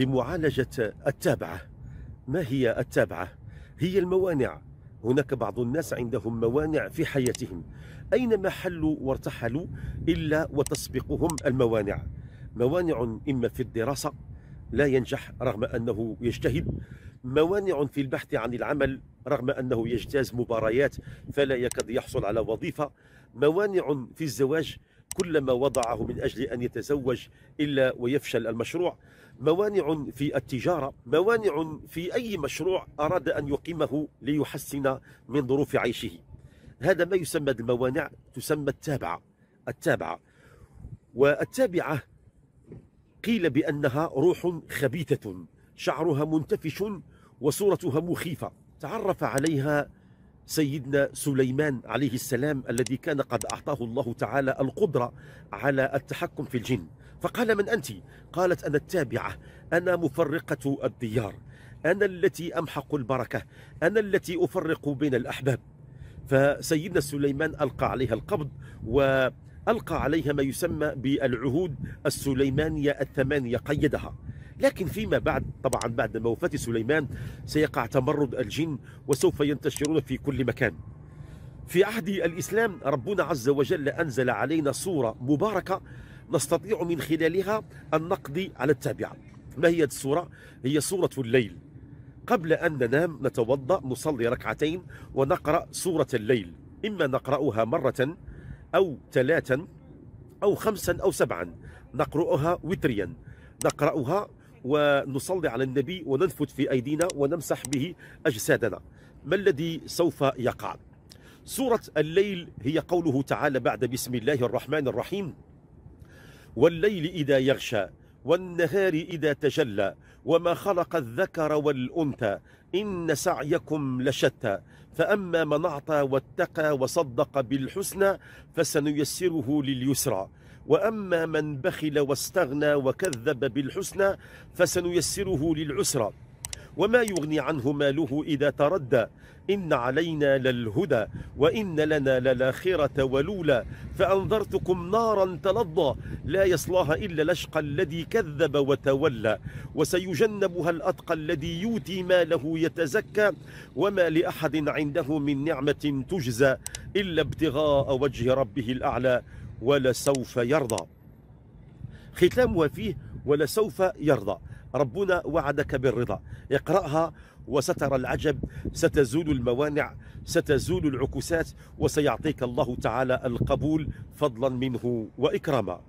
لمعالجة التابعة ما هي التابعة؟ هي الموانع هناك بعض الناس عندهم موانع في حياتهم أينما حلوا وارتحلوا إلا وتسبقهم الموانع موانع إما في الدراسة لا ينجح رغم أنه يجتهد موانع في البحث عن العمل رغم أنه يجتاز مباريات فلا يكاد يحصل على وظيفة موانع في الزواج كل ما وضعه من أجل أن يتزوج إلا ويفشل المشروع موانع في التجارة موانع في أي مشروع أراد أن يقيمه ليحسن من ظروف عيشه هذا ما يسمى الموانع تسمى التابعة التابعة والتابعة قيل بأنها روح خبيثة شعرها منتفش وصورتها مخيفة تعرف عليها سيدنا سليمان عليه السلام الذي كان قد أعطاه الله تعالى القدرة على التحكم في الجن فقال من أنت؟ قالت أنا التابعة أنا مفرقة الديار أنا التي أمحق البركة أنا التي أفرق بين الأحباب فسيدنا سليمان ألقى عليها القبض وألقى عليها ما يسمى بالعهود السليمانية الثمانية قيدها لكن فيما بعد طبعا بعد وفاة سليمان سيقع تمرد الجن وسوف ينتشرون في كل مكان في عهد الإسلام ربنا عز وجل أنزل علينا صورة مباركة نستطيع من خلالها أن نقضي على التابعة ما هي الصورة؟ هي صورة الليل قبل أن ننام نتوضأ نصلي ركعتين ونقرأ سورة الليل إما نقرأها مرة أو ثلاثا أو خمسا أو سبعا نقرأها وتريا نقرأها ونصلي على النبي وننفت في أيدينا ونمسح به أجسادنا ما الذي سوف يقع سورة الليل هي قوله تعالى بعد بسم الله الرحمن الرحيم والليل إذا يغشى والنهار إذا تجلى وما خلق الذكر والأنثى إن سعيكم لشتى فأما من أعطى واتقى وصدق بالحسنى فسنيسره لليسرى وأما من بخل واستغنى وكذب بالحسنى فسنيسره للعسرى وما يغني عنه ماله إذا تردى إن علينا للهدى وإن لنا للآخرة ولولا فأنذرتكم نارا تلظى لا يصلاها إلا الأشقى الذي كذب وتولى وسيجنبها الأتقى الذي يؤتي ماله يتزكى وما لأحد عنده من نعمة تجزى إلا ابتغاء وجه ربه الأعلى ولسوف يرضى ختام وفيه ولسوف يرضى ربنا وعدك بالرضا اقرأها وسترى العجب ستزول الموانع ستزول العكوسات وسيعطيك الله تعالى القبول فضلا منه وإكراما